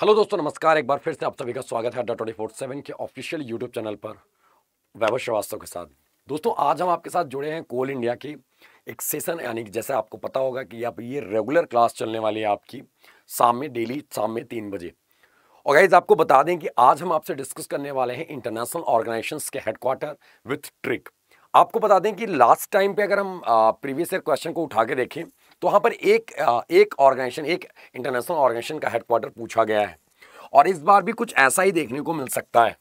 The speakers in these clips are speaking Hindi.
हेलो दोस्तों नमस्कार एक बार फिर से आप सभी का स्वागत है अड्डा ट्वेंटी फोर सेवन के ऑफिशियल यूट्यूब चैनल पर वैभव श्रीवास्तव के साथ दोस्तों आज हम आपके साथ जुड़े हैं कोल इंडिया की एक सेशन यानी कि जैसे आपको पता होगा कि आप ये रेगुलर क्लास चलने वाली है आपकी शाम में डेली शाम में तीन बजे और गाइज आपको बता दें कि आज हम आपसे डिस्कस करने वाले हैं इंटरनेशनल ऑर्गेनाइजेशन के हेडक्वार्टर विथ ट्रिक आपको बता दें कि लास्ट टाइम पे अगर हम प्रीवियस ईयर क्वेश्चन को उठा के देखें तो वहाँ पर एक एक ऑर्गेनाइजेशन एक इंटरनेशनल ऑर्गेनाइजेशन का हेडक्वार्टर पूछा गया है और इस बार भी कुछ ऐसा ही देखने को मिल सकता है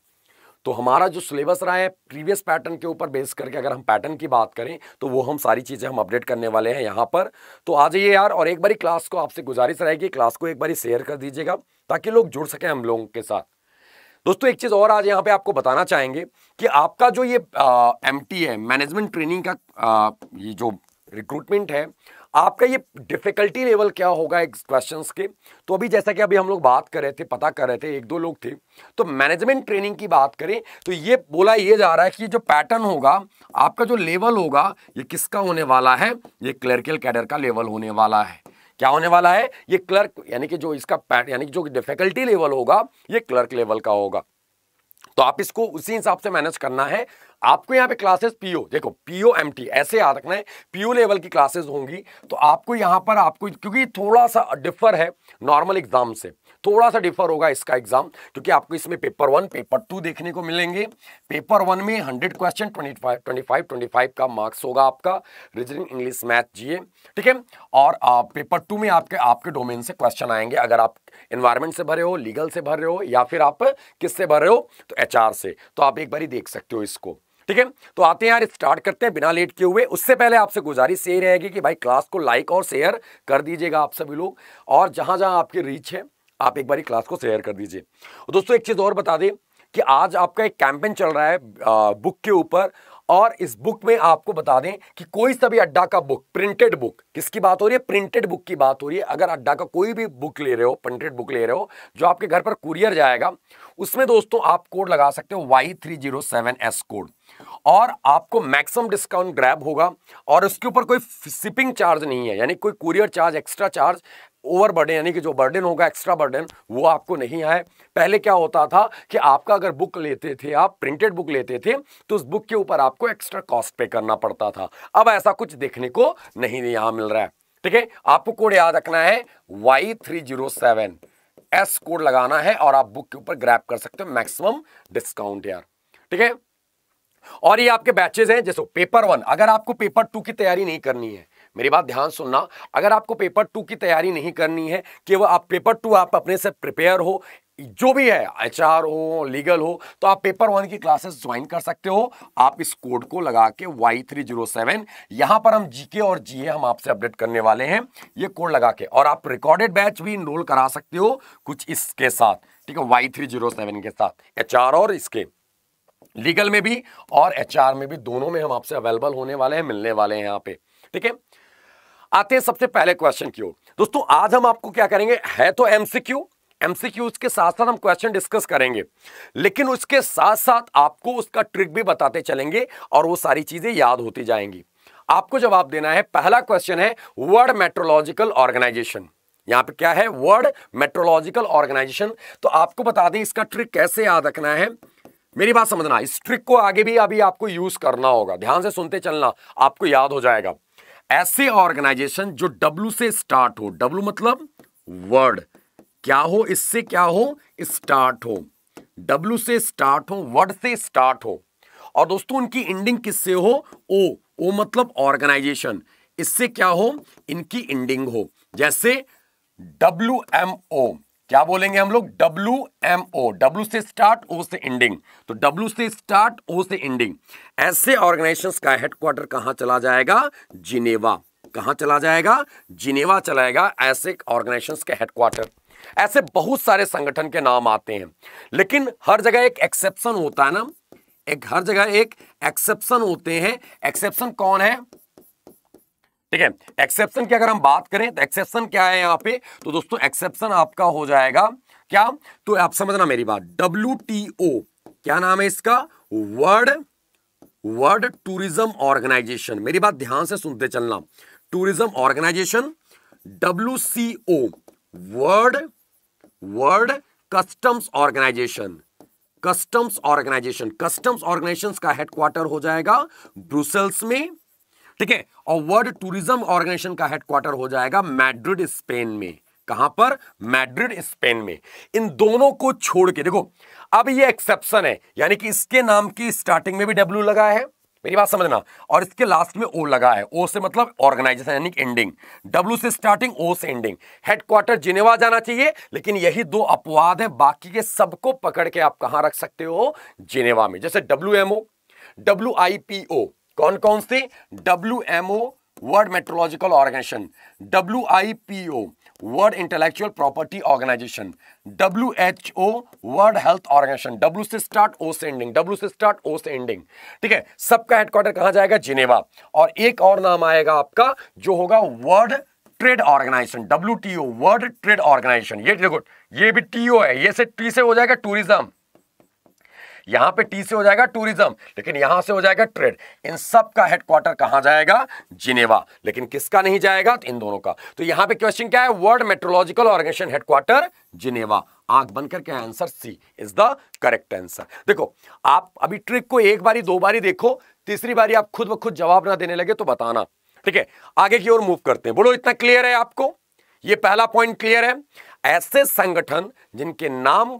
तो हमारा जो सिलेबस रहा है प्रीवियस पैटर्न के ऊपर बेस करके अगर हम पैटर्न की बात करें तो वो हम सारी चीज़ें हम अपडेट करने वाले हैं यहाँ पर तो आ जाइए यार और एक बारी क्लास को आपसे गुजारिश रहेगी क्लास को एक बारी शेयर कर दीजिएगा ताकि लोग जुड़ सकें हम लोगों के साथ दोस्तों एक चीज़ और आज यहाँ पे आपको बताना चाहेंगे कि आपका जो ये एम है मैनेजमेंट ट्रेनिंग का आ, ये जो रिक्रूटमेंट है आपका ये डिफ़िकल्टी लेवल क्या होगा क्वेश्चन के तो अभी जैसा कि अभी हम लोग बात कर रहे थे पता कर रहे थे एक दो लोग थे तो मैनेजमेंट ट्रेनिंग की बात करें तो ये बोला ये जा रहा है कि जो पैटर्न होगा आपका जो लेवल होगा ये किसका होने वाला है ये क्लर्कियल कैडर का लेवल होने वाला है क्या होने वाला है ये क्लर्क यानी कि जो इसका यानी कि जो डिफिकल्टी लेवल होगा ये क्लर्क लेवल का होगा तो आप इसको उसी हिसाब से मैनेज करना है आपको यहाँ पे क्लासेस पीओ देखो पीओ टी ऐसे याद रखना है पीओ लेवल की क्लासेस होंगी तो आपको यहाँ पर आपको क्योंकि थोड़ा सा डिफर है नॉर्मल एग्जाम से थोड़ा सा डिफर होगा इसका एग्जाम क्योंकि आपको इसमें पेपर वन पेपर टू देखने को मिलेंगे पेपर वन में hundred question twenty five twenty five twenty five का मार्क्स होगा आपका रीजनिंग इंग्लिश मैथ जीए ठीक है और आप पेपर टू में आपके आपके डोमेन से क्वेश्चन आएंगे अगर आप इन्वायरमेंट से भरे हो लीगल से भर रहे हो या फिर आप किससे भर रहे हो तो एच से तो आप एक बार देख सकते हो इसको ठीक है तो आते हैं यार स्टार्ट करते हैं बिना लेट किए हुए उससे पहले आपसे गुजारिश यही रहेगी कि भाई क्लास को लाइक और शेयर कर दीजिएगा आप सभी लोग और जहां जहां आपकी रीच है आप एक बार क्लास को शेयर कर दीजिए दोस्तों एक चीज़ और बता दें कि आज आपका एक कैंपेन चल रहा है बुक के ऊपर और इस बुक में आपको बता दें कि कोई सभी अड्डा का बुक प्रिंटेड बुक किसकी बात हो रही है प्रिंटेड बुक की बात हो रही है अगर अड्डा का कोई भी बुक ले रहे हो प्रिंटेड बुक ले रहे हो जो आपके घर पर कुरियर जाएगा उसमें दोस्तों आप कोड लगा सकते हो Y three zero seven S code और आपको मैक्सिमम डिस्काउंट ग्रैब होगा और उसके ऊपर कोई शिपिंग चार्ज नहीं है यानी कोई courier charge extra charge over burden यानी कि जो बर्डन होगा एक्स्ट्रा बर्डन वो आपको नहीं आए पहले क्या होता था कि आपका अगर बुक लेते थे आप प्रिंटेड बुक लेते थे तो उस बुक के ऊपर आपको एक्स्ट्रा कॉस्ट पे करना पड़ता था अब ऐसा कुछ देखने को नहीं यहां मिल रहा है ठीक है आपको कोड याद रखना है Y three zero seven S code लगाना है और आप बुक के ऊपर ग्रैप कर सकते हो मैक्सिमम डिस्काउंट यार ठीक है और ये आपके बैचेज हैं जैसे पेपर वन अगर आपको पेपर टू की तैयारी नहीं करनी है मेरी बात ध्यान सुनना अगर आपको पेपर टू की तैयारी नहीं करनी है केवल आप पेपर टू आप अपने से प्रिपेयर हो जो भी है एच हो लीगल हो तो आप पेपर वन की क्लासेस ज्वाइन कर सकते हो आप इस कोड को लगा के Y307 थ्री जीरो सेवन पर हम जीके और जीए हम आपसे अपडेट करने वाले हैं ये कोड लगा के और आप रिकॉर्डेड बैच भी इनरोल करा सकते हो कुछ इसके साथ ठीक है वाई थ्री जीरो सेवन के साथ एच और इसके लीगल में भी और एच में भी दोनों में हम आपसे अवेलेबल होने वाले हैं मिलने वाले हैं यहाँ पे ठीक है आते हैं सबसे पहले क्वेश्चन की ओर दोस्तों आज हम आपको क्या करेंगे है तो एमसीक्यू एमसीक्यूज के साथ साथ हम क्वेश्चन डिस्कस करेंगे लेकिन उसके साथ साथ आपको उसका ट्रिक भी बताते चलेंगे और वो सारी चीजें याद होती जाएंगी आपको जवाब देना है पहला क्वेश्चन है वर्ल्ड मेट्रोलॉजिकल ऑर्गेनाइजेशन यहां पे क्या है वर्ल्ड मेट्रोलॉजिकल ऑर्गेनाइजेशन तो आपको बता दें इसका ट्रिक कैसे याद रखना है मेरी बात समझना इस ट्रिक को आगे भी अभी आपको यूज करना होगा ध्यान से सुनते चलना आपको याद हो जाएगा ऐसे ऑर्गेनाइजेशन जो डब्ल्यू से स्टार्ट हो डब्ल्यू मतलब वर्ड क्या हो इससे क्या हो स्टार्ट हो डब्ल्यू से स्टार्ट हो वर्ड से स्टार्ट हो और दोस्तों उनकी एंडिंग किससे हो ओ ओ मतलब ऑर्गेनाइजेशन इससे क्या हो इनकी एंडिंग हो जैसे डब्ल्यू एम ओ क्या बोलेंगे हम लोग डब्ल्यू एम ओ डब्ल्यू से स्टार्ट ओ से एंडिंग तो डब्ल्यू से स्टार्ट ओ से एंडिंग ऐसे ऑर्गेनाइजेशन का हेडक्वार्टर कहां चला जाएगा जिनेवा कहां चला जाएगा जिनेवा चलाएगा ऐसे ऑर्गेनाइजेशन के हेडक्वार्टर ऐसे बहुत सारे संगठन के नाम आते हैं लेकिन हर जगह एक एक्सेप्शन होता है ना एक हर जगह एक एक्सेप्शन होते हैं एक्सेप्शन कौन है ठीक है एक्सेप्शन की अगर हम बात करें तो एक्सेप्शन क्या है यहाँ पे तो दोस्तों एक्सेप्शन आपका हो जाएगा क्या तो आप समझना मेरी बात डब्ल्यू क्या नाम है इसका वर्ल्ड वर्ल्ड टूरिज्म ऑर्गेनाइजेशन मेरी बात ध्यान से सुनते चलना tourism organisation W C O world world customs organisation customs organisation customs organisation का हेडक्वार्टर हो जाएगा ब्रुसेल्स में ठीक है और वर्ल्ड टूरिज्म ऑर्गेनाइजेशन का हेडक्वार्टर हो जाएगा मैड्रिड स्पेन में कहां पर मैड्रिड स्पेन में इन दोनों को छोड़ के देखो अब ये एक्सेप्शन है यानी कि इसके नाम की स्टार्टिंग में भी डब्ल्यू लगा है मेरी बात समझना और इसके लास्ट में ओ लगा है ओ से मतलब ऑर्गेनाइजेशन यानी एंडिंग डब्ल्यू से स्टार्टिंग ओ से एंडिंग हेडक्वार्टर जिनेवा जाना चाहिए लेकिन यही दो अपवाद है बाकी के सबको पकड़ के आप कहां रख सकते हो जिनेवा में जैसे W M O W I P O कौन कौन से W M O world meteorological organisation W I P O world intellectual property organisation W H O world health organisation W से स्टार्ट ओ से एंडिंग डब्ल्यू से स्टार्ट ओ से एंडिंग ठीक है सबका हेडक्वार्टर कहा जाएगा जिनेवा और एक और नाम आएगा आपका जो होगा world trade organisation W T O world trade organisation ये देखो ये भी टीओ है ये से टी से हो जाएगा टूरिज्म यहां पे टी से हो जाएगा टूरिज्म लेकिन यहां से हो जाएगा ट्रेड इन सब का हेडक्वार्टर कहां जाएगा जिनेवा लेकिन किसका नहीं जाएगा तो इन दोनों का तो यहां पे क्वेश्चन क्या है world meteorological organisation headquarter Geneva आंख बंद करके answer C is the correct answer देखो आप अभी ट्रिक को एक बारी दो बारी देखो तीसरी बारी आप खुद ब खुद जवाब ना देने लगे तो बताना ठीक है आगे की ओर मूव करते हैं बोलो इतना क्लियर है आपको ये पहला पॉइंट क्लियर है ऐसे संगठन जिनके नाम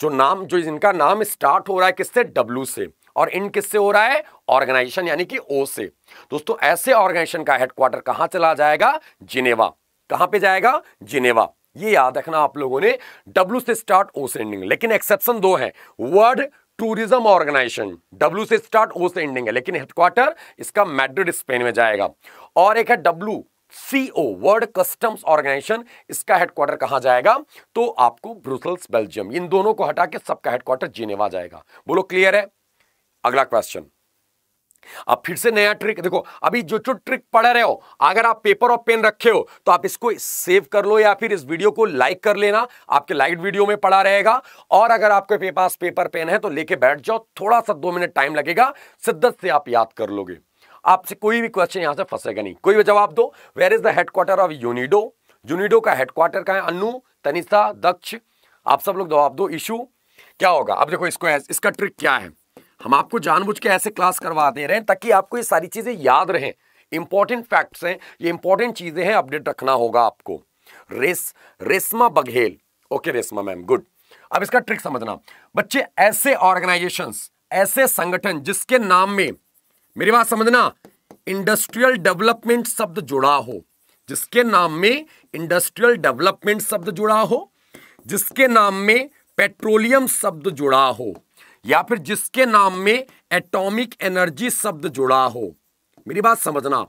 जो नाम जो इनका नाम स्टार्ट हो रहा है किससे डब्ल्यू से और इन किससे हो रहा है ऑर्गेनाइजेशन यानी कि ओ से दोस्तों ऐसे ऑर्गेनाइजेशन का हेडक्वार्टर कहां चला जाएगा जिनेवा कहां पे जाएगा जिनेवा ये याद रखना आप लोगों ने डब्ल्यू से स्टार्ट ओ से एंडिंग लेकिन एक्सेप्शन दो है वर्ल्ड टूरिज्म ऑर्गेनाइजेशन डब्ल्यू से स्टार्ट ओ से एंडिंग है लेकिन हेडक्वार्टर इसका मैड्रिड स्पेन में जाएगा और एक है W C O world customs organisation इसका हेडक्वार्टर कहां जाएगा तो आपको ब्रुसल्स बेल्जियम इन दोनों को हटा के सबका हेडक्वार्टर जिनेवा जाएगा बोलो क्लियर है अगला क्वेश्चन अब फिर से नया ट्रिक देखो अभी जो जो ट्रिक पढ़ रहे हो अगर आप पेपर और पेन रखे हो तो आप इसको सेव कर लो या फिर इस वीडियो को लाइक कर लेना आपके लाइट वीडियो में पढ़ा रहेगा और अगर आपके पास पेपर पेन है तो लेके बैठ जाओ थोड़ा सा दो मिनट टाइम लगेगा शिद्दत से आप याद कर लोगे आपसे कोई भी क्वेश्चन यहां से फंसेगा नहीं कोई भी जवाब दो where is the headquarter of UNIDO UNIDO का हेडक्वार्टर का है अनु तनिष्ठा दक्ष आप सब लोग जवाब दो इशू क्या होगा अब देखो इसको इसका ट्रिक क्या है हम आपको जानबूझ के ऐसे क्लास करवा दे रहे हैं ताकि आपको ये सारी चीज़ें याद रहे इंपॉर्टेंट फैक्ट्स हैं ये इंपॉर्टेंट चीज़ें हैं अपडेट रखना होगा आपको रेस Reshma Baghel okay Reshma ma'am good अब इसका ट्रिक समझना बच्चे ऐसे ऑर्गेनाइजेशंस ऐसे संगठन जिसके नाम में मेरी बात समझना इंडस्ट्रियल डेवलपमेंट शब्द जुड़ा हो जिसके नाम में इंडस्ट्रियल डेवलपमेंट शब्द जुड़ा हो जिसके नाम में पेट्रोलियम शब्द जुड़ा हो या फिर जिसके नाम में एटॉमिक एनर्जी शब्द जुड़ा हो मेरी बात समझना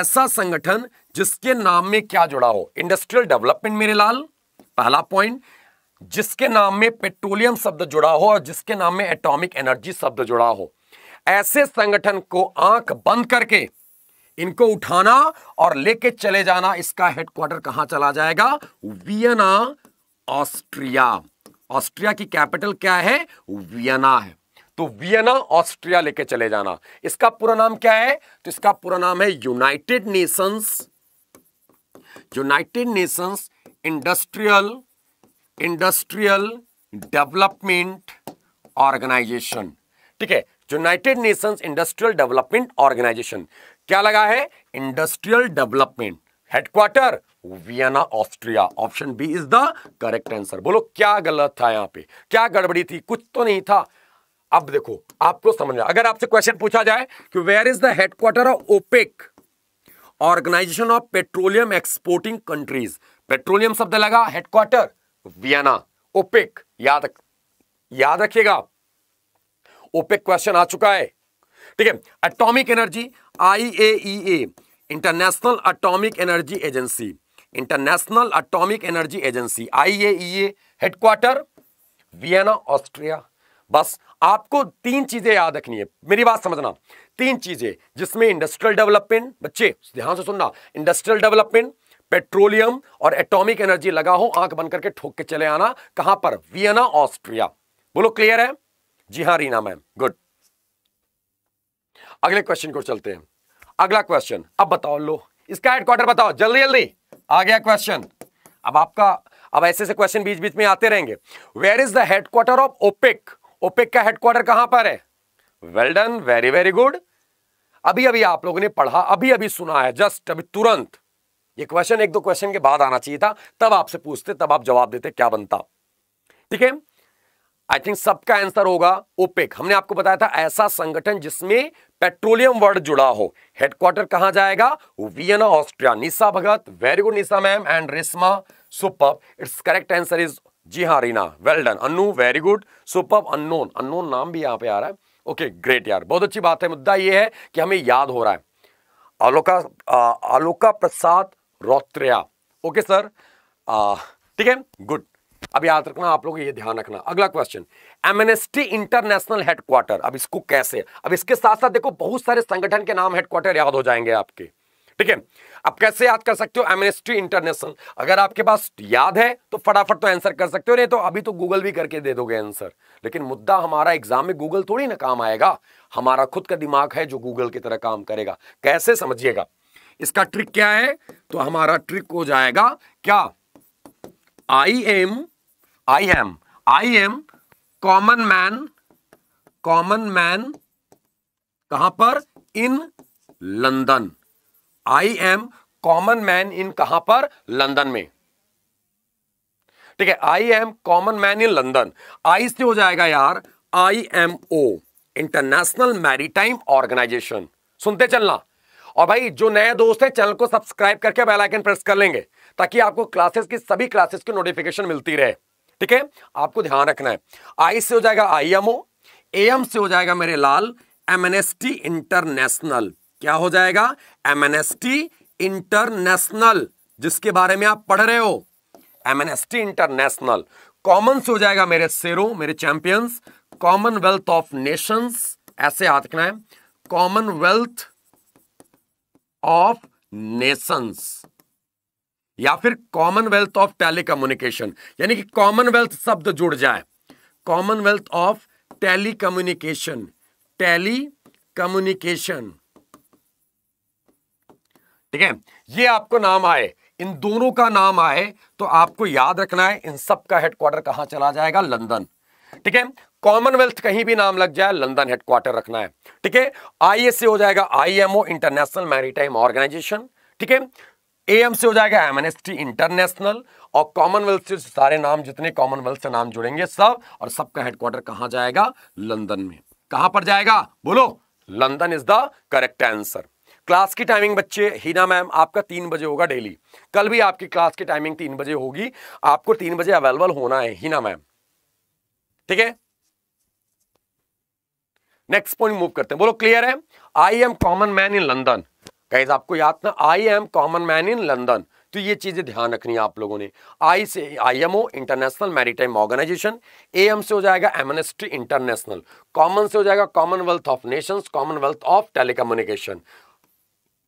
ऐसा संगठन जिसके नाम में क्या जुड़ा हो इंडस्ट्रियल डेवलपमेंट मेरे लाल पहला पॉइंट जिसके नाम में पेट्रोलियम शब्द जुड़ा हो और जिसके नाम में एटॉमिक एनर्जी शब्द जुड़ा हो ऐसे संगठन को आंख बंद करके इनको उठाना और लेके चले जाना इसका हेडक्वार्टर कहां चला जाएगा वियना ऑस्ट्रिया ऑस्ट्रिया की कैपिटल क्या है वियना है तो वियना ऑस्ट्रिया लेके चले जाना इसका पूरा नाम क्या है तो इसका पूरा नाम है United Nations United Nations industrial industrial development organisation ठीक है United Nations industrial development organisation क्या लगा है industrial development headquarter Vienna Austria option B is the correct answer बोलो क्या गलत था यहां पे क्या गड़बड़ी थी कुछ तो नहीं था अब देखो आपको समझ में अगर आपसे क्वेश्चन पूछा जाए कि where is the headquarter of OPEC organisation of petroleum exporting countries petroleum शब्द लगा हेडक्वार्टर वियना ओपेक याद याद रखिएगा आप ओपेक क्वेश्चन आ चुका है ठीक है atomic energy IAEA e international atomic energy agency international atomic energy agency IAEA e headquarter Vienna Austria बस आपको तीन चीजें याद रखनी है मेरी बात समझना तीन चीजें जिसमें इंडस्ट्रियल डेवलपमेंट बच्चे ध्यान से सुनना इंडस्ट्रियल डेवलपमेंट पेट्रोलियम और एटॉमिक एनर्जी लगा हो आंख बंद करके ठोक के चले आना कहां पर वियना ऑस्ट्रिया बोलो क्लियर है जी हाँ रीना मैम गुड अगले क्वेश्चन को चलते हैं अगला क्वेश्चन अब बताओ लो इसका हेडक्वार्टर बताओ जल्दी जल्दी आ गया क्वेश्चन अब आपका अब ऐसे से क्वेश्चन बीच बीच में आते रहेंगे where is the headquarter of OPEC OPEC का हेडक्वार्टर कहां पर है well done very very good अभी अभी आप लोगों ने पढ़ा अभी अभी सुना है जस्ट अभी तुरंत ये क्वेश्चन एक दो क्वेश्चन के बाद आना चाहिए था तब आपसे पूछते तब आप जवाब देते क्या बनता ठीक है आई थिंक सबका आंसर होगा ओपेक हमने आपको बताया था ऐसा संगठन जिसमें पेट्रोलियम वर्ड जुड़ा हो हेडक्वार्टर कहां जाएगा Vienna Austria Nisha Bhagat very good Nisha ma'am and Reshma super it's correct answer is जी हाँ Reena well done Anu very good super unknown unknown नाम भी यहां पे आ रहा है ओके okay, ग्रेट यार बहुत अच्छी बात है मुद्दा यह है कि हमें याद हो रहा है आलोका आ, आलोका प्रसाद रोत्रिया ओके सर ठीक है गुड अब याद रखना आप लोग ये ध्यान रखना अगला क्वेश्चन एमएनएसटी इंटरनेशनल हेडक्वार्टर अब इसको कैसे अब इसके साथ साथ देखो बहुत सारे संगठन के नाम हेडक्वार्टर याद हो जाएंगे आपके ठीक है अब कैसे याद कर सकते हो एमएनएसटी इंटरनेशनल अगर आपके पास याद है तो फटाफट तो आंसर कर सकते हो नहीं तो अभी तो गूगल भी करके दे दोगे आंसर लेकिन मुद्दा हमारा एग्जाम में गूगल थोड़ी ना काम आएगा हमारा खुद का दिमाग है जो गूगल की तरह काम करेगा कैसे समझिएगा इसका ट्रिक क्या है तो हमारा ट्रिक हो जाएगा क्या I M I M I M common man common man कहां पर in London I M common man in कहां पर लंदन में ठीक है I M common man in London I से हो जाएगा यार I M O international maritime organisation सुनते चलना और भाई जो नए दोस्त हैं चैनल को सब्सक्राइब करके बेल आइकन प्रेस कर लेंगे ताकि आपको क्लासेस की सभी क्लासेस की नोटिफिकेशन मिलती रहे ठीक है आपको ध्यान रखना है आई से हो जाएगा आई एम ओ एम से हो जाएगा मेरे लाल टी इंटरनेशनल क्या हो जाएगा टी इंटरनेशनल जिसके बारे में आप पढ़ रहे हो टी इंटरनेशनल कॉमन से हो जाएगा मेरे सेरो मेरे चैंपियंस कॉमनवेल्थ ऑफ नेशंस ऐसे याद रखना है कॉमनवेल्थ ऑफ नेशंस या फिर कॉमनवेल्थ ऑफ टेलीकम्युनिकेशन यानी कि कॉमनवेल्थ शब्द जुड़ जाए commonwealth of telecommunication tele communication ठीक है ये आपको नाम आए इन दोनों का नाम आए तो आपको याद रखना है इन सब का हेडक्वार्टर कहां चला जाएगा लंदन ठीक है कॉमनवेल्थ कहीं भी नाम लग जाए लंदन हेडक्वार्टर रखना है ठीक है आईएससी हो जाएगा आईएमओ इंटरनेशनल मैरिटाइम ऑर्गेनाइजेशन ठीक है एम से हो जाएगा एमएनएसटी इंटरनेशनल और कॉमनवेल्थ से सारे नाम जितने कॉमनवेल्थ से नाम जुड़ेंगे सब और सबका हेडक्वार्टर कहां जाएगा लंदन में कहां पर जाएगा बोलो London is the correct answer class की टाइमिंग बच्चे हीना मैम आपका तीन बजे होगा डेली कल भी आपकी क्लास की टाइमिंग तीन बजे होगी आपको तीन बजे अवेलेबल होना है हीना मैम ठीक है नेक्स्ट पॉइंट मूव करते हैं बोलो क्लियर है I M common man in London guys आपको याद ना I M common man in London तो ये चीज़ें ध्यान रखनी है आप लोगों ने आई से I M O international maritime Organisation A M से हो जाएगा एमनेस्ट्री इंटरनेशनल कॉमन से हो जाएगा Commonwealth of Nations Commonwealth of Telecommunication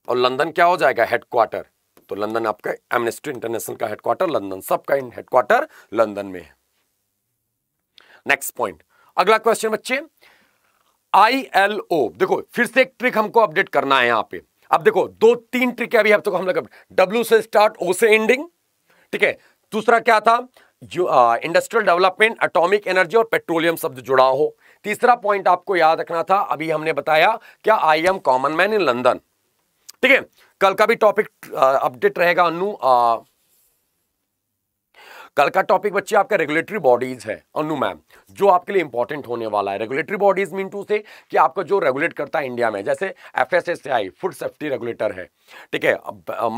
और लंदन क्या हो जाएगा हेडक्वार्टर तो लंदन आपका एमनेस्ट्री इंटरनेशनल का हेडक्वार्टर लंदन सबका हेडक्वार्टर लंदन में है नेक्स्ट पॉइंट अगला क्वेश्चन बच्चे आई देखो फिर से एक ट्रिक हमको अपडेट करना है यहां पे अब देखो दो तीन ट्रिकें अभी अब हम लोग डब्ल्यू से स्टार्ट ओ से एंडिंग ठीक है दूसरा क्या था इंडस्ट्रियल डेवलपमेंट अटोमिक एनर्जी और पेट्रोलियम शब्द जुड़ा हो तीसरा पॉइंट आपको याद रखना था अभी हमने बताया क्या I M common man in London ठीक है कल का भी टॉपिक अपडेट रहेगा अनु कल का टॉपिक बच्चे आपका रेगुलेटरी बॉडीज है अनु मैम जो आपके लिए इंपॉर्टेंट होने वाला है रेगुलेटरी बॉडीज मीन टू से कि आपका जो रेगुलेट करता है इंडिया में जैसे एफ फूड सेफ्टी रेगुलेटर है ठीक है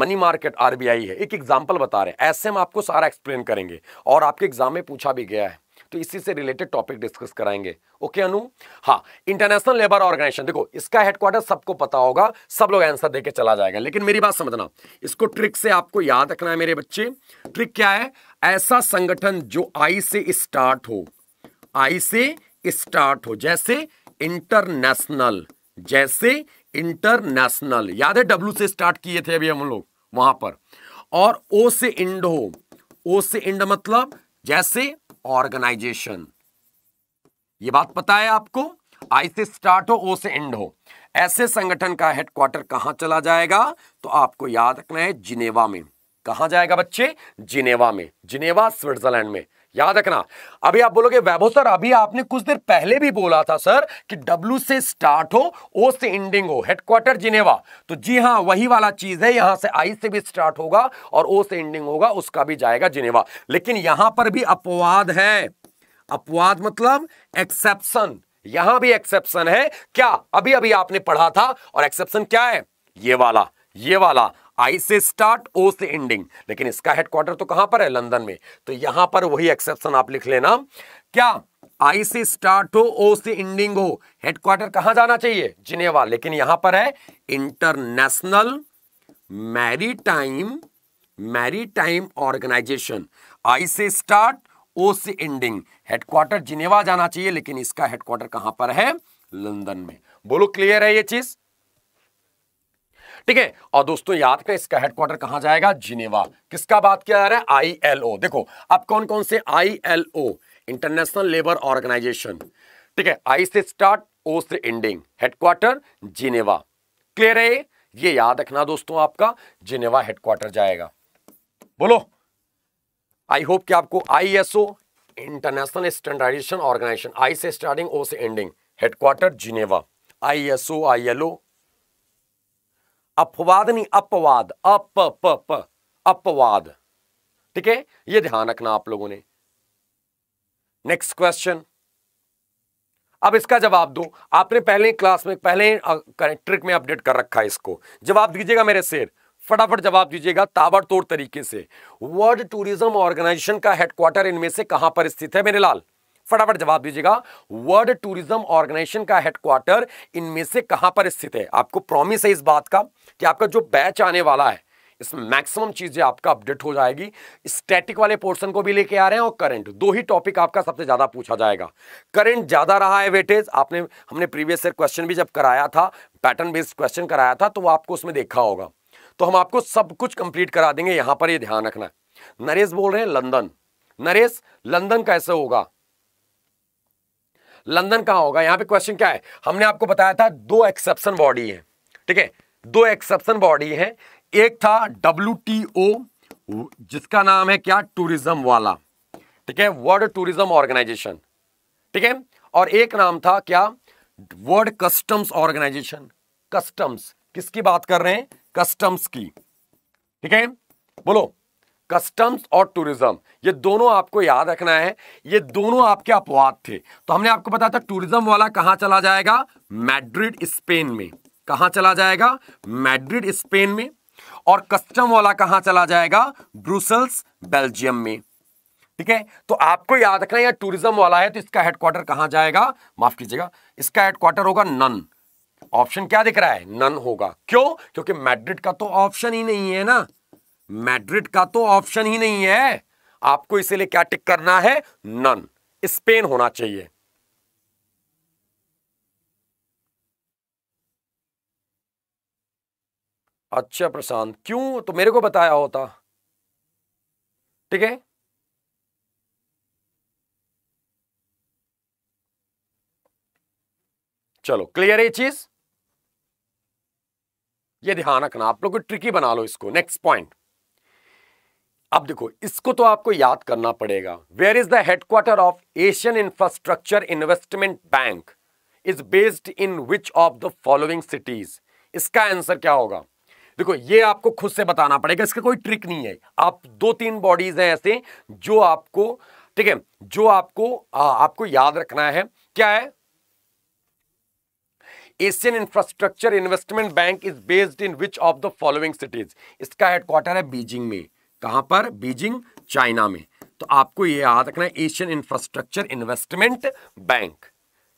मनी मार्केट आरबीआई है एक एग्जाम्पल बता रहे हैं ऐसे हम आपको सारा एक्सप्लेन करेंगे और आपके एग्जाम में पूछा भी गया है तो इसी से रिलेटेड टॉपिक डिस्कस कराएंगे ओके अनु हाँ इंटरनेशनल लेबर ऑर्गेनाइजेशन देखो इसका हेडक्वार्टर सबको पता होगा सब लोग आंसर देकर चला जाएगा लेकिन मेरी बात समझना इसको ट्रिक से आपको याद रखना है मेरे बच्चे ट्रिक क्या है ऐसा संगठन जो आई से स्टार्ट हो आई से स्टार्ट हो जैसे इंटरनेशनल जैसे इंटरनेशनल याद है डब्ल्यू से स्टार्ट किए थे अभी हम लोग वहां पर और ओ से इंड हो ओ से इंड मतलब जैसे ऑर्गेनाइजेशन ये बात पता है आपको आई से स्टार्ट हो ओ से एंड हो ऐसे संगठन का हेडक्वार्टर कहां चला जाएगा तो आपको याद रखना है जिनेवा में कहा जाएगा बच्चे जिनेवा में जिनेवा स्विट्जरलैंड में याद रखना अभी आप बोलोगे वैभव सर अभी आपने कुछ देर पहले भी बोला था सर कि डब्ल्यू से स्टार्ट हो ओ से एंडिंग हो हेडक्वार्टर जिनेवा तो जी हाँ वही वाला चीज है यहां से आई से भी स्टार्ट होगा और ओ से एंडिंग होगा उसका भी जाएगा जिनेवा लेकिन यहां पर भी अपवाद है अपवाद मतलब एक्सेप्शन यहां भी एक्सेप्शन है क्या अभी अभी आपने पढ़ा था और एक्सेप्शन क्या है ये वाला ये वाला आई से स्टार्ट ओ से एंडिंग लेकिन इसका हेडक्वार्टर तो कहां पर है लंदन में तो यहां पर वही एक्सेप्शन आप लिख लेना क्या आई से स्टार्ट हो ओ से एंडिंग हो हेडक्वार्टर कहां जाना चाहिए जिनेवा लेकिन यहां पर है International Maritime Maritime Organisation I से स्टार्ट ओ से एंडिंग हेडक्वार्टर जिनेवा जाना चाहिए लेकिन इसका हेडक्वार्टर कहां पर है लंदन में बोलो क्लियर है ये चीज ठीक है और दोस्तों याद करें इसका हेडक्वार्टर कहां जाएगा जिनेवा किसका बात किया जा रहा है आई एल ओ देखो अब कौन कौन से I L O International Labour Organisation ठीक है आई से स्टार्ट ओ से एंडिंग हेडक्वार्टर जिनेवा क्लियर है ये याद रखना दोस्तों आपका जिनेवा हेडक्वार्टर जाएगा बोलो आई होप कि आपको ISO International Standardisation Organisation I से स्टार्टिंग ओ से ending headquarter Geneva I I L O अपवाद नहीं अपवाद अप प प अपवाद ठीक है ये ध्यान रखना आप लोगों ने नेक्स्ट क्वेश्चन अब इसका जवाब दो आपने पहले क्लास में पहले ट्रिक में अपडेट कर रखा है इसको जवाब दीजिएगा मेरे शेर फटाफट जवाब दीजिएगा ताबड़तोड़ तरीके से वर्ल्ड टूरिज्म ऑर्गेनाइजेशन का हेडक्वार्टर इनमें से कहां पर स्थित है मेरे लाल फटाफट जवाब दीजिएगा वर्ल्ड टूरिज्म ऑर्गेनाइजेशन का हेडक्वार्टर इनमें से कहां पर स्थित है आपको प्रॉमिस है इस बात का कि आपका जो बैच आने वाला है इसमें मैक्सिमम चीजें आपका अपडेट हो जाएगी स्टैटिक वाले पोर्शन को भी लेके आ रहे हैं और करंट दो ही टॉपिक आपका सबसे ज्यादा पूछा जाएगा करंट ज्यादा रहा है वेटेज आपने हमने प्रीवियस ईयर क्वेश्चन भी जब कराया था पैटर्न बेस्ड क्वेश्चन कराया था तो वो आपको उसमें देखा होगा तो हम आपको सब कुछ कंप्लीट करा देंगे यहां पर ये ध्यान रखना नरेश बोल रहे हैं लंदन नरेश लंदन कैसे होगा लंदन कहां होगा यहां पे क्वेश्चन क्या है हमने आपको बताया था दो एक्सेप्शन बॉडी है ठीक है दो एक्सेप्शन बॉडी है एक था डब्ल्यू जिसका नाम है क्या टूरिज्म वाला ठीक है वर्ल्ड टूरिज्म ऑर्गेनाइजेशन ठीक है और एक नाम था क्या वर्ल्ड कस्टम्स ऑर्गेनाइजेशन कस्टम्स किसकी बात कर रहे हैं कस्टम्स की ठीक है बोलो कस्टम्स और टूरिज्म ये दोनों आपको याद रखना है ये दोनों आपके अपवाद थे तो हमने आपको बताया था टूरिज्म वाला कहां चला जाएगा मैड्रिड स्पेन में कहा चला जाएगा मैड्रिड स्पेन में और कस्टम वाला कहां चला जाएगा ब्रूसल्स बेल्जियम में ठीक है तो आपको याद रखना यह टूरिज्म वाला है तो इसका हेडक्वार्टर कहां जाएगा माफ कीजिएगा इसका हेडक्वार्टर होगा नन ऑप्शन क्या दिख रहा है नन होगा क्यों क्योंकि मैड्रिड का तो ऑप्शन ही नहीं है ना मैड्रिड का तो ऑप्शन ही नहीं है आपको इसीलिए क्या टिक करना है नन स्पेन होना चाहिए अच्छा प्रशांत क्यों तो मेरे को बताया होता ठीक है चलो क्लियर है ये चीज ये ध्यान रखना आप लोग ट्रिकी बना लो इसको नेक्स्ट पॉइंट अब देखो इसको तो आपको याद करना पड़ेगा where is the headquarter of Asian Infrastructure Investment Bank is based in which of the following cities इसका आंसर क्या होगा देखो ये आपको खुद से बताना पड़ेगा इसका कोई ट्रिक नहीं है आप दो तीन बॉडीज हैं ऐसे जो आपको ठीक है जो आपको आ, आपको याद रखना है क्या है Asian Infrastructure Investment Bank is based in which of the following cities इसका हेडक्वार्टर है बीजिंग में कहां पर बीजिंग चाइना में तो आपको यह याद रखना एशियन इंफ्रास्ट्रक्चर इन्वेस्टमेंट बैंक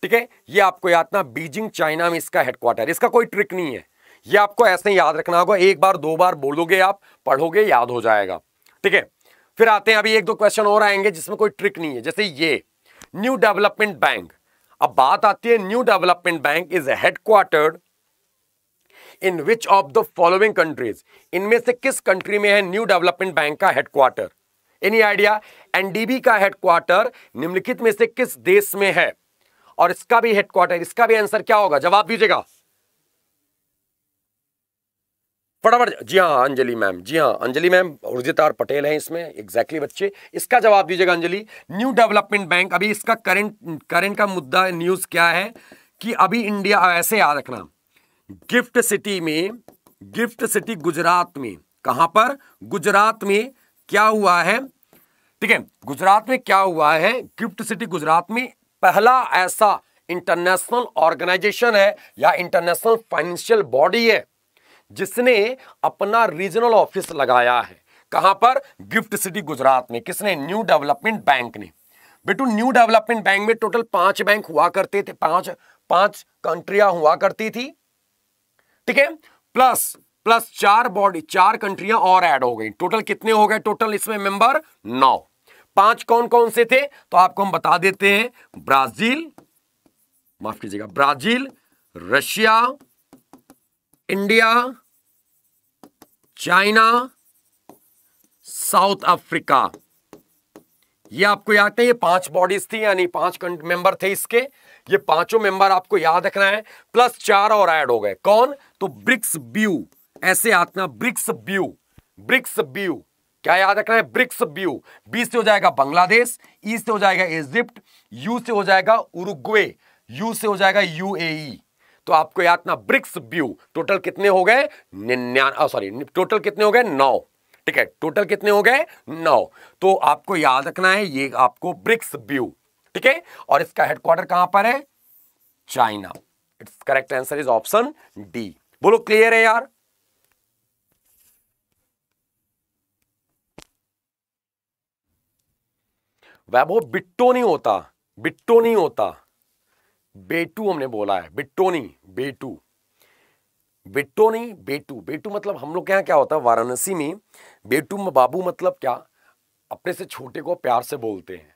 ठीक है ये आपको याद रखना बीजिंग चाइना में इसका हेडक्वार्टर इसका कोई ट्रिक नहीं है ये आपको ऐसे ही याद रखना होगा एक बार दो बार बोलोगे आप पढ़ोगे याद हो जाएगा ठीक है फिर आते हैं अभी एक दो क्वेश्चन और आएंगे जिसमें कोई ट्रिक नहीं है जैसे ये न्यू डेवलपमेंट बैंक अब बात आती है New Development Bank is headquartered in which of the following countries इनमें से किस कंट्री में है न्यू डेवलपमेंट बैंक का हेडक्वार्टर एनी आइडिया एनडीबी का हेडक्वार्टर निम्नलिखित में से किस देश में है और इसका भी हेडक्वार्टर इसका भी आंसर क्या होगा जवाब दीजिएगा फटाफट जी हाँ अंजलि मैम जी हाँ अंजलि मैम उर्जित आर पटेल हैं इसमें एग्जैक्टली exactly बच्चे इसका जवाब दीजिएगा अंजलि न्यू डेवलपमेंट बैंक अभी इसका करंट करंट का मुद्दा न्यूज़ क्या है कि अभी इंडिया ऐसे याद रखना गिफ्ट सिटी में गिफ्ट सिटी गुजरात में कहां पर गुजरात में क्या हुआ है ठीक है गुजरात में क्या हुआ है गिफ्ट सिटी गुजरात में पहला ऐसा इंटरनेशनल ऑर्गेनाइजेशन है या इंटरनेशनल फाइनेंशियल बॉडी है जिसने अपना रीजनल ऑफिस लगाया है कहां पर गिफ्ट सिटी गुजरात में किसने न्यू डेवलपमेंट बैंक ने बेटू न्यू डेवलपमेंट बैंक में टोटल पांच बैंक हुआ करते थे पांच पांच कंट्रिया हुआ करती थी ठीक है प्लस प्लस चार बॉडी चार कंट्रियां और ऐड हो गई टोटल कितने हो गए टोटल इसमें मेंबर नौ पांच कौन कौन से थे तो आपको हम बता देते हैं ब्राजील माफ कीजिएगा Brazil Russia India China South Africa ये आपको याद है ये पांच बॉडीज थी यानी पांच मेंबर थे इसके ये पांचों मेंबर आपको याद रखना है प्लस चार और ऐड हो गए कौन तो ब्रिक्स ब्यू ऐसे याद ब्रिक्स ब्यू ब्रिक्स ब्यू क्या याद रखना है ब्रिक्स ब्यू बी से हो जाएगा बांग्लादेश ई e से हो जाएगा इजिप्ट यू से हो जाएगा उरुग्वे यू से हो जाएगा यूएई e। तो आपको याद ना ब्रिक्स ब्यू टोटल कितने हो गए निन्यानवे सॉरी टोटल कितने हो गए नौ ठीक है टोटल कितने हो गए नौ तो आपको याद रखना है ये आपको ब्रिक्स ब्यू ठीक है और इसका हेडक्वार्टर कहां पर है China it's correct answer is option D बोलो क्लियर है यार वैभव बिट्टो नहीं होता बिट्टो नहीं होता बेटू हमने बोला है बिट्टो नहीं बेटू बिट्टो नहीं बेटू बेटू मतलब हम लोग के यहाँ क्या होता है वाराणसी में बेटू बाबू मतलब क्या अपने से छोटे को प्यार से बोलते हैं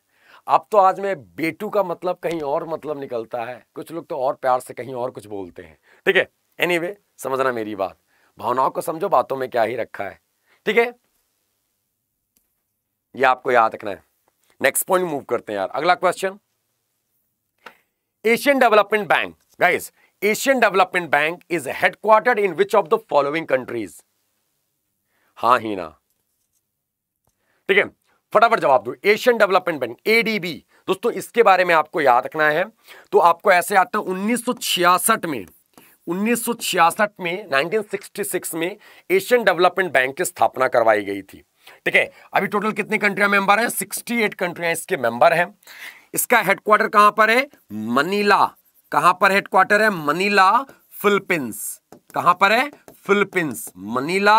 अब तो आज में बेटू का मतलब कहीं और मतलब निकलता है कुछ लोग तो और प्यार से कहीं और कुछ बोलते हैं ठीक है एनी anyway, समझना मेरी बात भावनाओं को समझो बातों में क्या ही रखा है ठीक है ये आपको याद रखना है नेक्स्ट पॉइंट मूव करते हैं यार अगला question Asian Development Bank guys Asian Development Bank is headquartered in which of the following countries हाँ ही ना ठीक है फटाफट जवाब दो एशियन डेवलपमेंट बैंक एडीबी दोस्तों इसके बारे में आपको याद रखना है तो आपको ऐसे आता है उन्नीस में 1966 में 1966 में एशियन डेवलपमेंट बैंक की स्थापना करवाई गई थी ठीक है अभी टोटल कितनी कंट्रिया मेंबर हैं 68 कंट्रियां इसके मेंबर हैं इसका हेडक्वार्टर कहां पर है मनीला कहां पर हेडक्वार्टर है मनीला फिलिपींस कहां पर है फिलिपींस मनीला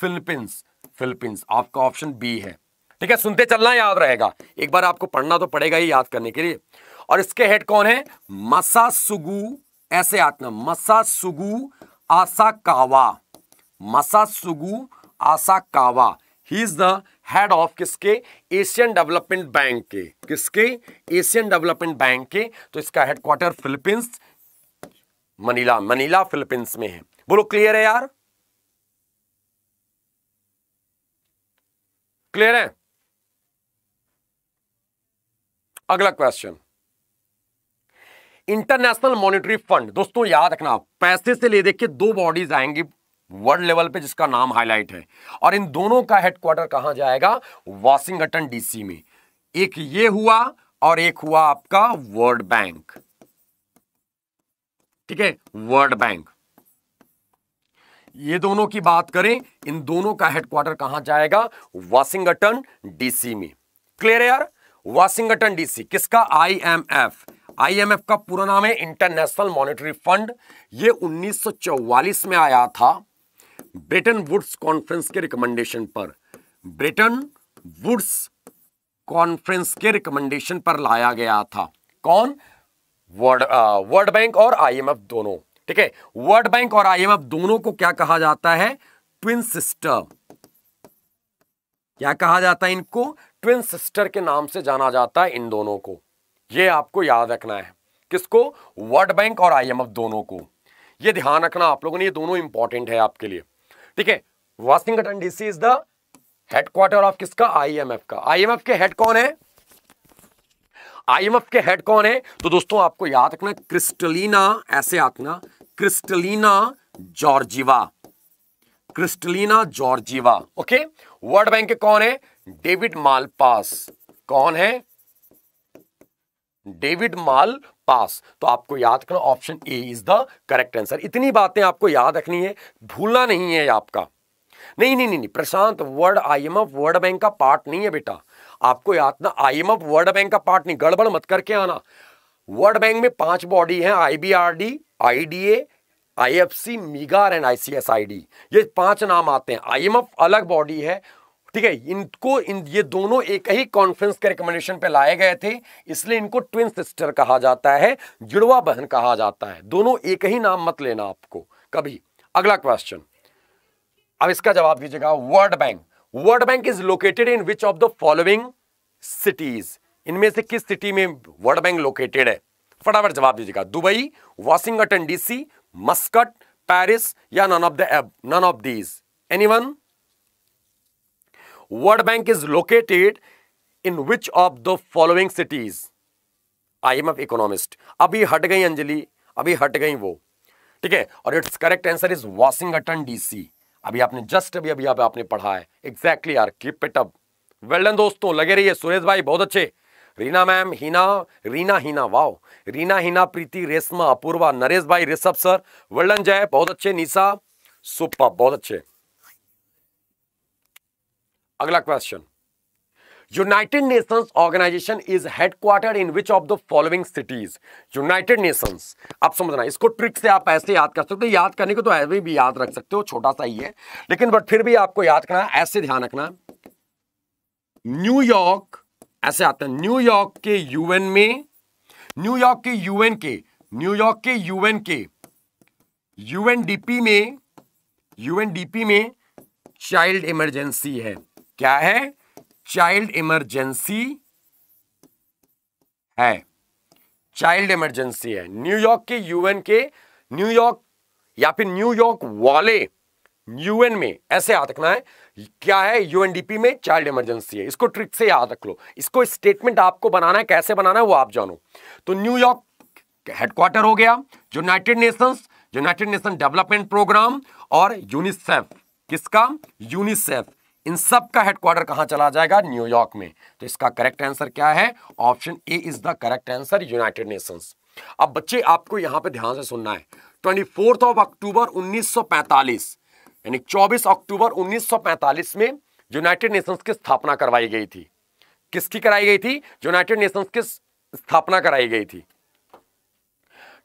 फिलिपींस फिलिपींस आपका ऑप्शन बी है ठीक है सुनते चलना याद रहेगा एक बार आपको पढ़ना तो पड़ेगा ही याद करने के लिए और इसके हेड कौन है मसासुगु ऐसे आते हैं मसा कावा मसा Masatsugu Masatsugu Asakawa he is the head of किसके एशियन डेवलपमेंट बैंक के किसके एशियन डेवलपमेंट बैंक के तो इसका headquarter Philippines Manila Manila Philippines में है बोलो क्लियर है यार क्लियर है अगला क्वेश्चन इंटरनेशनल मॉनिटरी फंड दोस्तों याद रखना पैसे से ले देख के दो बॉडीज आएंगी वर्ल्ड लेवल पे जिसका नाम हाईलाइट है और इन दोनों का हेडक्वार्टर कहां जाएगा वॉशिंगटन डीसी में एक ये हुआ और एक हुआ आपका वर्ल्ड बैंक ठीक है वर्ल्ड बैंक ये दोनों की बात करें इन दोनों का हेडक्वार्टर कहां जाएगा वॉशिंगटन डीसी में क्लियर है यार वाशिंगटन डीसी किसका आईएमएफ आईएमएफ का पूरा नाम है इंटरनेशनल मॉनेटरी फंड ये 1944 में आया था ब्रिटेन वुड्स कॉन्फ्रेंस के रिकमेंडेशन पर ब्रिटेन वुड्स कॉन्फ्रेंस के रिकमेंडेशन पर लाया गया था कौन वर्ल्ड वर्ल्ड बैंक और आईएमएफ दोनों ठीक है वर्ल्ड बैंक और आईएमएफ दोनों को क्या कहा जाता है ट्विन सिस्टर क्या कहा जाता है इनको ट्विन सिस्टर के नाम से जाना जाता है इन दोनों को ये आपको याद रखना है किसको वर्ल्ड बैंक और आईएमएफ दोनों को ये ध्यान रखना आप लोगों ने ये दोनों इंपॉर्टेंट है आपके लिए ठीक है Washington DC is the headquarter of किसका आईएमएफ का आईएमएफ के हेड कौन है आईएमएफ के हेड कौन है तो दोस्तों आपको याद रखना क्रिस्टलिना ऐसे आखना Kristalina Georgieva Kristalina Georgieva okay World Bank के कौन है डेविड मालपास कौन है डेविड माल पास तो आपको याद करना option A is the correct answer इतनी बातें आपको याद रखनी है भूलना नहीं है आपका नहीं नहीं नहीं, नहीं Prashant world IMF World Bank का पार्ट नहीं है बेटा आपको याद ना आईएमएफ वर्ड बैंक का पार्ट नहीं गड़बड़ मत करके आना वर्ल्ड बैंक में पांच बॉडी हैं आईबीआरडी आईडीए आईएफसी मीगार एंड आईसीएसआईडी ये पांच नाम आते हैं आईएमएफ अलग बॉडी है ठीक है इनको इन ये दोनों एक ही कॉन्फ्रेंस के रिकमेंडेशन पे लाए गए थे इसलिए इनको ट्विन सिस्टर कहा जाता है जुड़वा बहन कहा जाता है दोनों एक ही नाम मत लेना आपको कभी अगला क्वेश्चन अब इसका जवाब दीजिएगा World Bank World Bank is located in which of the following cities इनमें से किस सिटी में वर्ल्ड बैंक लोकेटेड है फटाफट जवाब दीजिएगा Dubai Washington DC Muscat Paris या none of the above none of these any one World Bank is located in which of the following cities I M F economist अभी हट गई अंजलि अभी हट गई वो ठीक है और it's correct answer is Washington DC अभी आपने जस्ट अभी अभी आपने पढ़ा है exactly R keep it up well done दोस्तों लगे रहिए सुरेश भाई बहुत अच्छे रीना मैम हीना रीना हीना वाओ रीना हीना प्रीति रेशमा अपूर्वा नरेश भाई ऋषभ सर वेल डन जय बहुत अच्छे निशा सुपा बहुत अच्छे अगला question United Nations Organisation is headquarter in which of the following cities United Nations आप समझना इसको ट्रिक से आप ऐसे याद कर सकते हो याद करने को तो ऐसे भी याद रख सकते हो छोटा सा ही है लेकिन बट फिर भी आपको याद करना ऐसे ध्यान रखना न्यूयॉर्क ऐसे आते हैं न्यूयॉर्क के यूएन में न्यूयॉर्क के यूएन के न्यूयॉर्क के यूएन के यूएनडीपी में यूएनडीपी में चाइल्ड इमरजेंसी है क्या है चाइल्ड इमरजेंसी है चाइल्ड इमरजेंसी है न्यूयॉर्क के यूएन के न्यूयॉर्क या फिर न्यूयॉर्क वाले यूएन में ऐसे याद रखना है क्या है यूएनडीपी में चाइल्ड इमरजेंसी है इसको ट्रिक से याद रख लो इसको स्टेटमेंट आपको बनाना है कैसे बनाना है वो आप जानो तो न्यूयॉर्क हेडक्वार्टर हो गया United Nations United Nation Development Programme और यूनिसेफ किसका यूनिसेफ इन सब का हेडक्वार्टर कहां चला जाएगा न्यूयॉर्क में तो इसका करेक्ट आंसर क्या है option A is the correct answer United Nations अब बच्चे आपको यहां पे ध्यान से सुनना है ट्वेंटी फोर्थ ऑफ अक्टूबर 1945 यानी 24 अक्टूबर 1945 में यूनाइटेड नेशंस की स्थापना करवाई गई थी किसकी कराई गई थी यूनाइटेड नेशंस की स्थापना कराई गई थी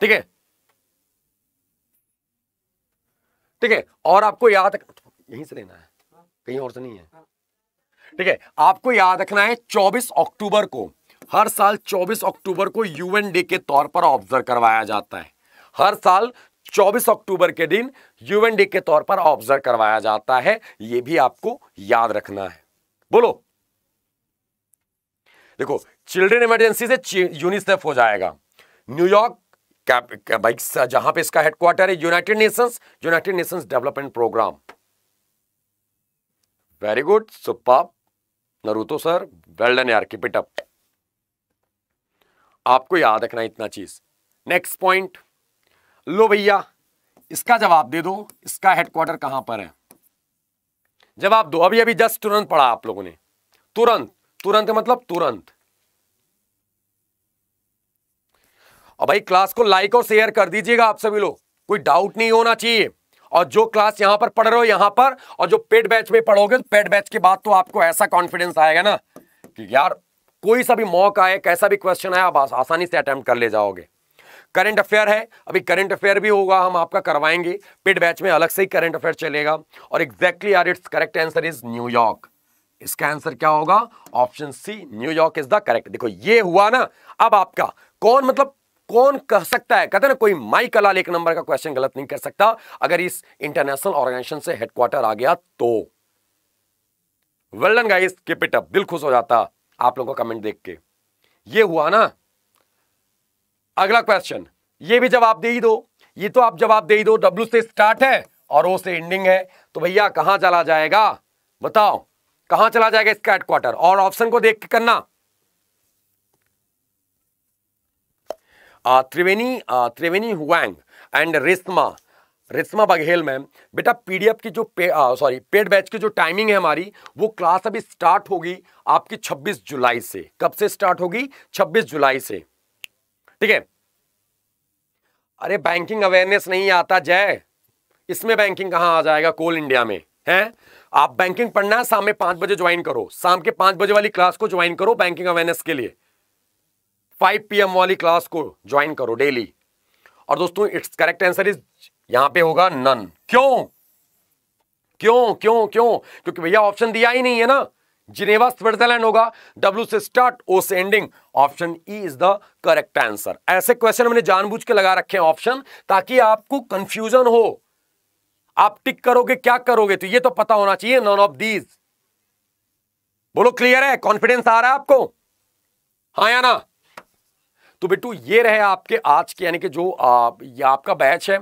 ठीक है ठीक है और आपको याद यहीं से लेना है कहीं और से तो नहीं है हाँ। ठीक है आपको याद रखना है 24 अक्टूबर को हर साल 24 अक्टूबर को यूएन डे के तौर पर ऑब्जर्व करवाया जाता है हर साल 24 अक्टूबर के दिन यूएन डे के तौर पर ऑब्जर्व करवाया जाता है यह भी आपको याद रखना है बोलो देखो चिल्ड्रन इमरजेंसी से यूनिसेफ हो जाएगा न्यूयॉर्क भाई जहां पे इसका हेडक्वार्टर है United Nations United Nations Development Programme very good सुपाप नरूतो सर वेल डन यार कीप इट अप आपको याद रखना इतना चीज नेक्स्ट पॉइंट लो भैया इसका जवाब दे दो इसका हेडक्वार्टर कहां पर है जवाब दो अभी अभी जस्ट तुरंत पढ़ा आप लोगों ने तुरंत तुरंत मतलब तुरंत और भाई क्लास को लाइक और शेयर कर दीजिएगा आप सभी लोग कोई डाउट नहीं होना चाहिए और जो क्लास यहां पर पढ़ रहे हो यहां पर और जो पेड बैच में पढ़ोगे तो पेड बैच के बाद तो आपको ऐसा कॉन्फिडेंस आएगा ना कि यार कोई सा भी मॉक आए कैसा भी क्वेश्चन आए आप आसानी से अटैम्प्ट कर ले जाओगे करंट अफेयर है अभी करंट अफेयर भी होगा हम आपका करवाएंगे पेड बैच में अलग से ही करंट अफेयर चलेगा और exactly R it's correct answer is New York इसका आंसर क्या होगा option C New York is the correct देखो ये हुआ ना अब आपका कौन मतलब कौन कह सकता है कहते ना कोई माइक अलाल एक नंबर का क्वेश्चन गलत नहीं कर सकता अगर इस इंटरनेशनल ऑर्गेनाइजेशन से हेडक्वार्टर आ गया तो वेल्डन गाइस के पिटअप दिल खुश हो जाता आप लोगों का कमेंट देख के ये हुआ ना अगला क्वेश्चन ये भी जवाब दे ही दो ये तो आप जवाब दे ही दो डब्ल्यू से स्टार्ट है और ओ से एंडिंग है तो भैया कहां चला जाएगा बताओ कहां चला जाएगा इसका हेडक्वार्टर और ऑप्शन को देख के करना Triveni Triveni Huang and Rishma Rishma Baghel ma'am बेटा पीडीएफ की जो पे सॉरी पेड बैच की जो टाइमिंग है हमारी वो क्लास अभी स्टार्ट होगी आपकी 26 जुलाई से कब से स्टार्ट होगी 26 जुलाई से ठीक है अरे बैंकिंग अवेयरनेस नहीं आता जय इसमें बैंकिंग कहां आ जाएगा कोल इंडिया में है आप बैंकिंग पढ़ना है शाम में पांच बजे ज्वाइन करो शाम के पांच बजे वाली क्लास को ज्वाइन करो बैंकिंग अवेयरनेस के लिए 5 पीएम वाली क्लास को ज्वाइन करो डेली और दोस्तों इट्स करेक्ट आंसर इज यहां पे होगा नन क्यों क्यों क्यों क्यों क्योंकि भैया ऑप्शन दिया ही नहीं है ना जिनेवा स्विट्जरलैंड होगा डब्ल्यू से स्टार्ट ओ से ending option E is the correct answer ऐसे क्वेश्चन हमने जानबूझ के लगा रखे हैं ऑप्शन ताकि आपको कंफ्यूजन हो आप टिक करोगे क्या करोगे तो ये तो पता होना चाहिए नॉन ऑफ दीज बोलो क्लियर है कॉन्फिडेंस आ रहा है आपको हाँ या ना तो बेटू ये रहे आपके आज के यानी कि जो आ, ये आपका बैच है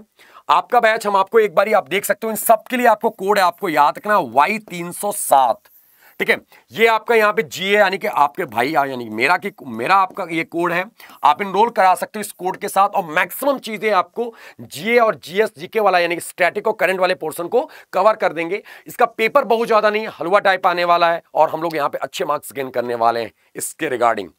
आपका बैच हम आपको एक बार आप देख सकते हो इन सब के लिए आपको कोड है आपको याद रखना वाई तीन सौ सात ठीक है ये आपका यहाँ पे जी है यानी कि आपके भाई यानी कि मेरा की मेरा आपका ये कोड है आप इनरोल करा सकते हो इस कोड के साथ और मैक्सिमम चीज़ें आपको जीए और जीएस जीके वाला यानी कि स्ट्रेटिक और करंट वाले पोर्सन को कवर कर देंगे इसका पेपर बहुत ज़्यादा नहीं हलवा टाइप आने वाला है और हम लोग यहाँ पे अच्छे मार्क्स गेन करने वाले हैं इसके रिगार्डिंग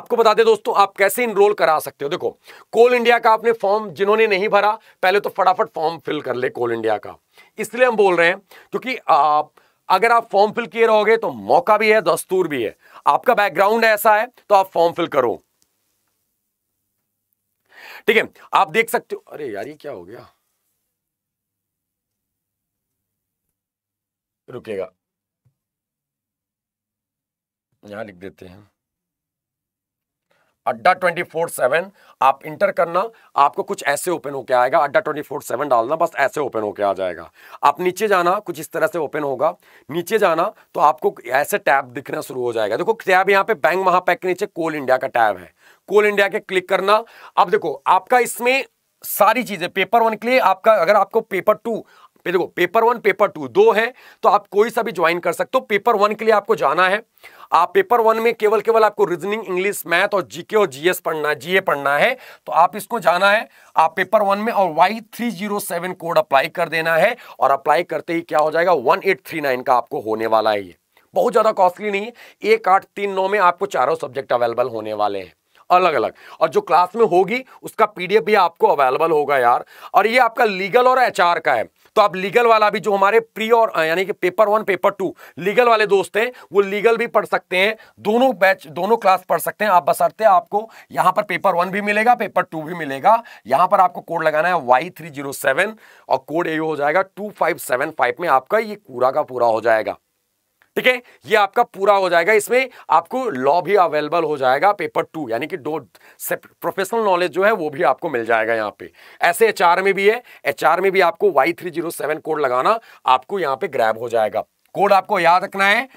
आपको बता दें दोस्तों आप कैसे इनरोल करा सकते हो देखो कोल इंडिया का आपने फॉर्म जिन्होंने नहीं भरा पहले तो फटाफट फॉर्म फिल कर ले कोल इंडिया का इसलिए हम बोल रहे हैं क्योंकि आप अगर आप फॉर्म फिल किए रहोगे तो मौका भी है दस्तूर भी है आपका बैकग्राउंड ऐसा है तो आप फॉर्म फिल करो ठीक है आप देख सकते हो अरे यार ये क्या हो गया रुकेगा यहां लिख देते हैं अड्डा ट्वेंटी फोर सेवन आप इंटर करना आपको कुछ ऐसे ओपन होके आएगा अड्डा ट्वेंटी फोर सेवन डालना बस ऐसे ओपन होके आ जाएगा आप नीचे जाना कुछ इस तरह से ओपन होगा नीचे जाना तो आपको ऐसे टैब दिखना शुरू हो जाएगा देखो टैब यहाँ पे बैंक महापैक के नीचे कोल इंडिया का टैब है कोल इंडिया के क्लिक करना अब देखो आपका इसमें सारी चीजें पेपर वन के लिए आपका अगर आपको पेपर टू पे देखो पेपर वन पेपर टू दो है तो आप कोई सा भी ज्वाइन कर सकते हो पेपर वन के लिए आपको जाना है आप पेपर वन में केवल केवल आपको रीजनिंग इंग्लिश मैथ और जीके और जीएस पढ़ना जीए पढ़ना है तो आप इसको जाना है आप पेपर वन में और Y three zero seven code apply कर देना है और अप्लाई करते ही क्या हो जाएगा वन एट थ्री नाइन का आपको होने वाला है ये बहुत ज़्यादा कॉस्टली नहीं है एक आठ तीन नौ में आपको चारों सब्जेक्ट अवेलेबल होने वाले हैं अलग अलग और जो क्लास में होगी उसका पीडीएफ भी आपको अवेलेबल होगा यार और ये आपका लीगल और एचआर का है तो आप लीगल वाला भी जो हमारे प्री और यानी कि paper one paper two legal वाले दोस्त हैं वो लीगल भी पढ़ सकते हैं दोनों बैच दोनों क्लास पढ़ सकते हैं आप बसरते आपको यहाँ पर पेपर वन भी मिलेगा पेपर टू भी मिलेगा यहाँ पर आपको कोड लगाना है वाई थ्री जीरो सेवन और कोड ए हो जाएगा टू फाइव सेवन फाइव में आपका ये पूरा का पूरा हो जाएगा ठीक है ये आपका पूरा हो जाएगा इसमें आपको लॉ भी अवेलेबल हो जाएगा पेपर टू यानी कि दो प्रोफेशनल नॉलेज जो है वो भी आपको मिल जाएगा यहाँ पे ऐसे एच में भी है एच में भी आपको Y three zero seven code लगाना आपको यहाँ पे ग्रैब हो जाएगा कोड आपको याद रखना है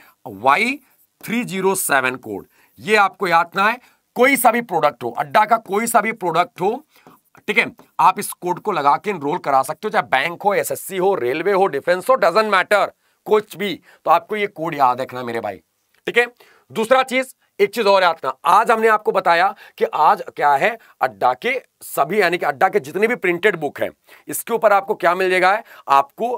Y three zero seven code ये आपको याद रखना है कोई सा भी प्रोडक्ट हो अड्डा का कोई सा भी प्रोडक्ट हो ठीक है आप इस कोड को लगा के इनरोल करा सकते हो चाहे बैंक हो एस हो रेलवे हो डिफेंस हो डजेंट मैटर कुछ भी तो आपको ये कोड याद रखना मेरे भाई ठीक है दूसरा चीज एक चीज और याद करना आज हमने आपको बताया कि आज क्या है अड्डा के सभी यानी कि अड्डा के जितने भी प्रिंटेड बुक हैं इसके ऊपर आपको क्या मिल जाएगा आपको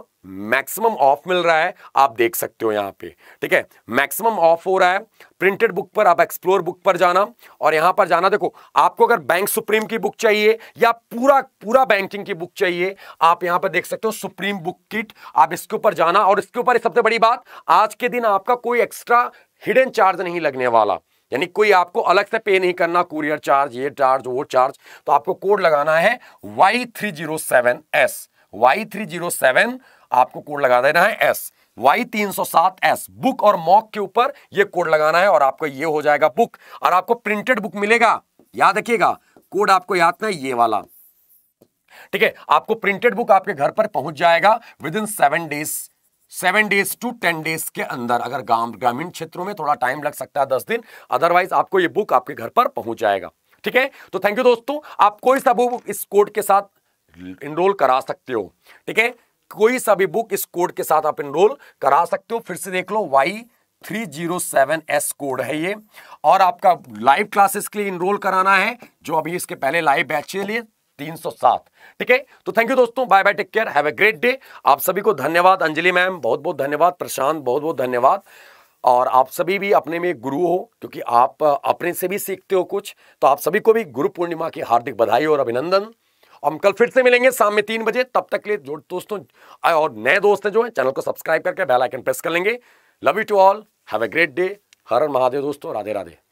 मैक्सिमम ऑफ मिल रहा है आप देख सकते हो यहां पे ठीक है मैक्सिमम ऑफ हो रहा है प्रिंटेड बुक पर आप एक्सप्लोर बुक पर जाना और यहां पर जाना देखो आपको अगर बैंक सुप्रीम की बुक चाहिए या पूरा पूरा बैंकिंग की बुक चाहिए आप यहां पर देख सकते हो सुप्रीम बुक किट आप इसके ऊपर जाना और इसके ऊपर सबसे बड़ी बात आज के दिन आपका कोई एक्स्ट्रा हिडन चार्ज नहीं लगने वाला यानी कोई आपको अलग से पे नहीं करना कुरियर चार्ज ये चार्ज वो चार्ज तो आपको कोड लगाना है Y three zero seven S Y three zero seven आपको कोड लगा देना है एस वाई तीन सौ सात एस बुक और मॉक के ऊपर ये कोड लगाना है और आपको ये हो जाएगा बुक और आपको प्रिंटेड बुक मिलेगा याद रखिएगा कोड आपको याद ना ये वाला ठीक है आपको प्रिंटेड बुक आपके घर पर पहुंच जाएगा within seven days seven days two ten days के अंदर अगर ग्रामीण क्षेत्रों में थोड़ा टाइम लग सकता है दस दिन अदरवाइज आपको ये बुक आपके घर पर पहुंच जाएगा ठीक है तो थैंक यू दोस्तों आप कोई सा बुक इस कोड के साथ इनरोल करा सकते हो ठीक है कोई सा भी बुक इस कोड के साथ आप इनरोल करा सकते हो फिर से देख लो Y three zero seven S code है ये और आपका लाइव क्लासेस के लिए इनरोल कराना है जो अभी इसके पहले लाइव बैच के लिए 307 ठीक है तो थैंक यू दोस्तों bye bye take care have a great day आप सभी को धन्यवाद अंजलि मैम बहुत बहुत धन्यवाद प्रशांत बहुत बहुत धन्यवाद और आप सभी भी अपने में गुरु हो क्योंकि आप अपने से भी सीखते हो कुछ तो आप सभी को भी गुरु पूर्णिमा की हार्दिक बधाई और अभिनंदन हम कल फिर से मिलेंगे शाम में तीन बजे तब तक के लिए जो दोस्तों और नए दोस्त हैं जो हैं चैनल को सब्सक्राइब करके बेल आइकन प्रेस कर लेंगे love you to all have a great day हर महादेव दोस्तों राधे राधे